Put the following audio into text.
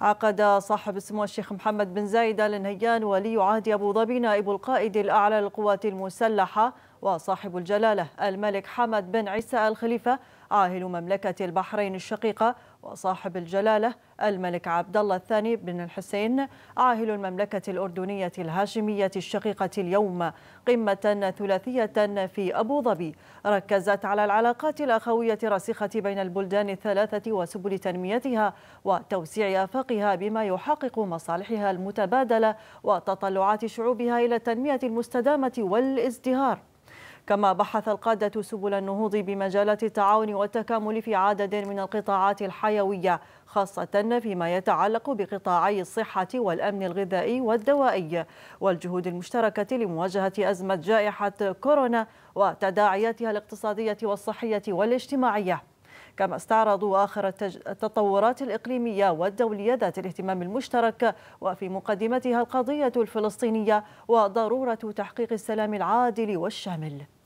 عقد صاحب السمو الشيخ محمد بن زايد ال نهيان ولي عهد ابو ظبي نائب القائد الاعلى للقوات المسلحه وصاحب الجلالة الملك حمد بن عيسى الخليفة عاهل مملكة البحرين الشقيقة وصاحب الجلالة الملك عبد الله الثاني بن الحسين عاهل المملكة الأردنية الهاشمية الشقيقة اليوم قمة ثلاثية في أبو ظبي ركزت على العلاقات الأخوية الراسخة بين البلدان الثلاثة وسبل تنميتها وتوسيع آفاقها بما يحقق مصالحها المتبادلة وتطلعات شعوبها إلى التنمية المستدامة والازدهار كما بحث القادة سبل النهوض بمجالات التعاون والتكامل في عدد من القطاعات الحيوية خاصة فيما يتعلق بقطاعي الصحة والأمن الغذائي والدوائي والجهود المشتركة لمواجهة أزمة جائحة كورونا وتداعياتها الاقتصادية والصحية والاجتماعية كما استعرضوا آخر التطورات الإقليمية والدولية ذات الاهتمام المشترك وفي مقدمتها القضية الفلسطينية وضرورة تحقيق السلام العادل والشامل